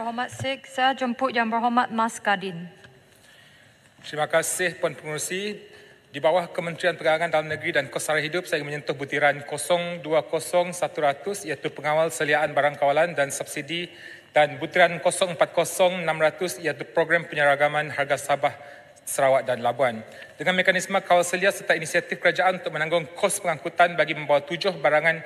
Berhormat Sheikh, saya jemput Yang Berhormat Mas Kadin. Terima kasih Puan Pengurusi. Di bawah Kementerian Perdagangan Dalam Negeri dan Kos Sara Hidup, saya menyentuh butiran 020100 iaitu pengawal seliaan barang kawalan dan subsidi dan butiran 040600 iaitu program penyeragaman harga Sabah Sarawak dan Labuan. Dengan mekanisme kawal selia serta inisiatif kerajaan untuk menanggung kos pengangkutan bagi membawa tujuh barangan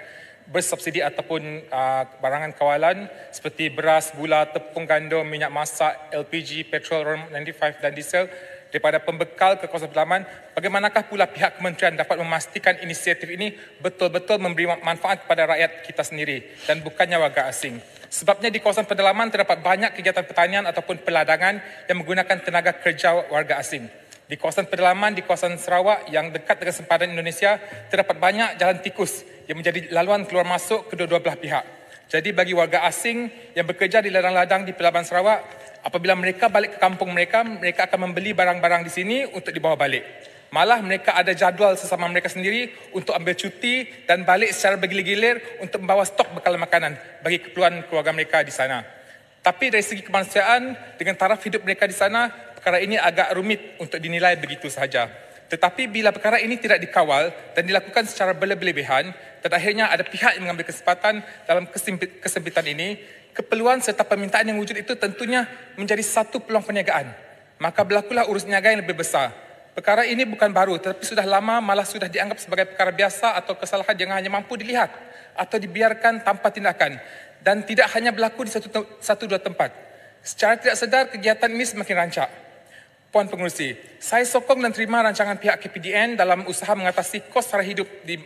bersubsidi ataupun uh, barangan kawalan seperti beras, gula, tepung gandum, minyak masak, LPG, petrol, RON95 dan diesel daripada pembekal ke kawasan pedalaman, bagaimanakah pula pihak kementerian dapat memastikan inisiatif ini betul-betul memberi manfaat kepada rakyat kita sendiri dan bukannya warga asing. Sebabnya di kawasan pedalaman terdapat banyak kegiatan pertanian ataupun peladangan yang menggunakan tenaga kerja warga asing. Di kawasan pedalaman di kawasan Sarawak yang dekat dengan sempadan Indonesia terdapat banyak jalan tikus yang menjadi laluan keluar masuk kedua-dua belah pihak. Jadi bagi warga asing yang bekerja di ladang-ladang di pedalaman Sarawak, apabila mereka balik ke kampung mereka, mereka akan membeli barang-barang di sini untuk dibawa balik. Malah mereka ada jadual sesama mereka sendiri untuk ambil cuti dan balik secara bergilir-gilir untuk membawa stok bekalan makanan bagi keperluan keluarga mereka di sana. Tapi dari segi kemanusiaan, dengan taraf hidup mereka di sana, perkara ini agak rumit untuk dinilai begitu sahaja. Tetapi bila perkara ini tidak dikawal dan dilakukan secara berlebihan, akhirnya ada pihak yang mengambil kesempatan dalam kesempitan ini, keperluan serta permintaan yang wujud itu tentunya menjadi satu peluang perniagaan. Maka berlakulah urus niaga yang lebih besar. Perkara ini bukan baru tetapi sudah lama malah sudah dianggap sebagai perkara biasa atau kesalahan yang hanya mampu dilihat atau dibiarkan tanpa tindakan dan tidak hanya berlaku di satu, satu dua tempat. Secara tidak sedar kegiatan ini semakin rancak. Puan Pengurusi, saya sokong dan terima rancangan pihak KPDN dalam usaha mengatasi kos sara hidup di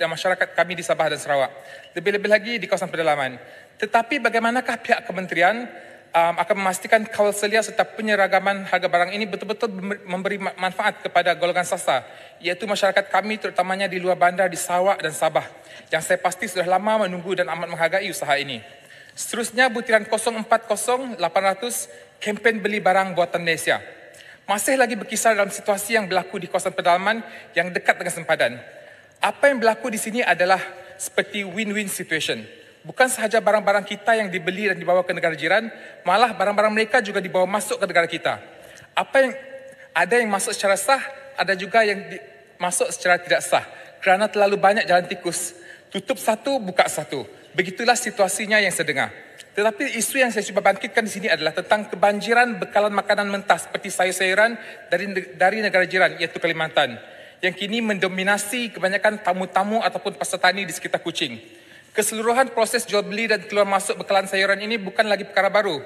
dan masyarakat kami di Sabah dan Sarawak. Lebih-lebih lagi di kawasan pedalaman. Tetapi bagaimanakah pihak kementerian um, akan memastikan kawal selia serta penyeragaman harga barang ini betul-betul memberi manfaat kepada golongan sasa, iaitu masyarakat kami terutamanya di luar bandar di Sarawak dan Sabah yang saya pasti sudah lama menunggu dan amat menghargai usaha ini. Seterusnya butiran 040 800 kempen beli barang buatan Malaysia masih lagi berkisar dalam situasi yang berlaku di kawasan pedalaman yang dekat dengan sempadan. Apa yang berlaku di sini adalah seperti win-win situation. Bukan sahaja barang-barang kita yang dibeli dan dibawa ke negara jiran, malah barang-barang mereka juga dibawa masuk ke negara kita. Apa yang ada yang masuk secara sah, ada juga yang di, masuk secara tidak sah kerana terlalu banyak jalan tikus Tutup satu, buka satu. Begitulah situasinya yang saya dengar. Tetapi isu yang saya cuba bangkitkan di sini adalah tentang kebanjiran bekalan makanan mentah seperti sayur-sayuran dari, dari negara jiran, iaitu Kalimantan, yang kini mendominasi kebanyakan tamu-tamu ataupun pasatani di sekitar Kuching. Keseluruhan proses jual beli dan keluar masuk bekalan sayuran ini bukan lagi perkara baru.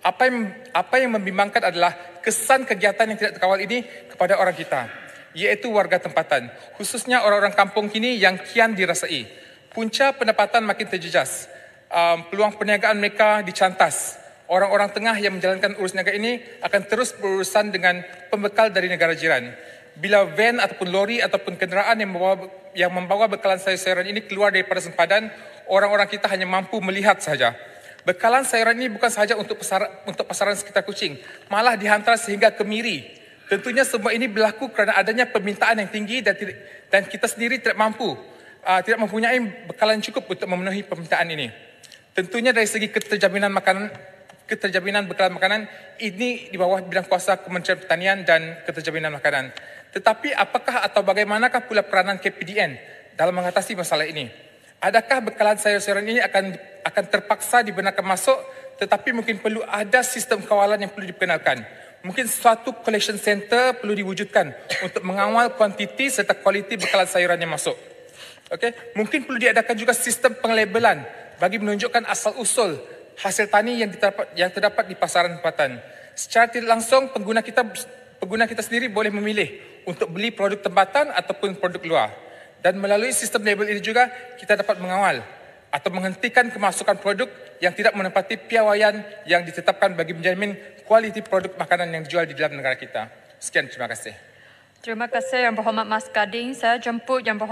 Apa yang, apa yang membimbangkan adalah kesan kegiatan yang tidak terkawal ini kepada orang kita, iaitu warga tempatan, khususnya orang-orang kampung kini yang kian dirasai punca pendapatan makin terjejas. Um, peluang perniagaan mereka dicantas. Orang-orang tengah yang menjalankan urus niaga ini akan terus berurusan dengan pembekal dari negara jiran. Bila van ataupun lori ataupun kenderaan yang membawa, yang membawa bekalan sayur-sayuran ini keluar daripada sempadan, orang-orang kita hanya mampu melihat saja. Bekalan sayuran ini bukan sahaja untuk, pesara, untuk pasaran sekitar kucing, malah dihantar sehingga kemiri. Tentunya semua ini berlaku kerana adanya permintaan yang tinggi dan, dan kita sendiri tidak mampu uh, tidak mempunyai bekalan cukup untuk memenuhi permintaan ini. Tentunya dari segi keterjaminan makanan, keterjaminan bekalan makanan ini di bawah bidang kuasa Kementerian Pertanian dan Keterjaminan Makanan. Tetapi apakah atau bagaimanakah pula peranan KPDN dalam mengatasi masalah ini? Adakah bekalan sayur-sayuran ini akan akan terpaksa dibenarkan masuk tetapi mungkin perlu ada sistem kawalan yang perlu diperkenalkan? Mungkin suatu collection center perlu diwujudkan untuk mengawal kuantiti serta kualiti bekalan sayuran yang masuk. Okey, mungkin perlu diadakan juga sistem penglabelan bagi menunjukkan asal usul hasil tani yang, diterpa, yang terdapat di pasaran tempatan. Secara tidak langsung pengguna kita pengguna kita sendiri boleh memilih untuk beli produk tempatan ataupun produk luar. Dan melalui sistem label ini juga kita dapat mengawal atau menghentikan kemasukan produk yang tidak menepati piawaian yang ditetapkan bagi menjamin kualiti produk makanan yang dijual di dalam negara kita. Sekian terima kasih. Terima kasih Yang Berhormat Mas Kading. Saya jemput Yang Berhormat.